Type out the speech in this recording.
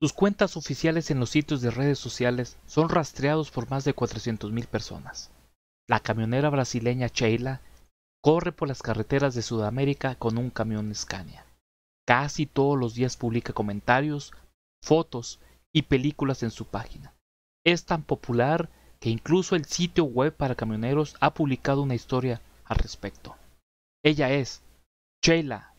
Sus cuentas oficiales en los sitios de redes sociales son rastreados por más de 400.000 personas. La camionera brasileña Sheila corre por las carreteras de Sudamérica con un camión Scania. Casi todos los días publica comentarios, fotos y películas en su página. Es tan popular que incluso el sitio web para camioneros ha publicado una historia al respecto. Ella es Sheila